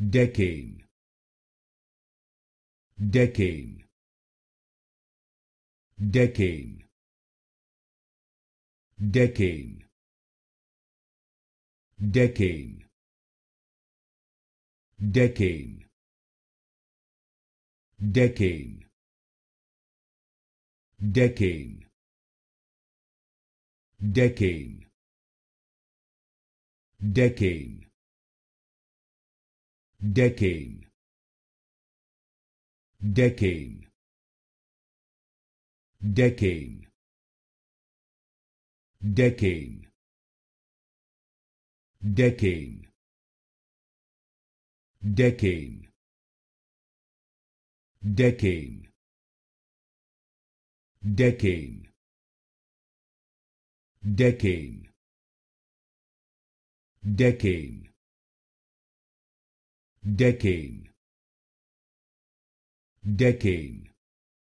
decane decane decane decane decane decane decane decane decane decane Decane. Decane. Decane. Decane. Decane. Decane. Decane. Decane decade decade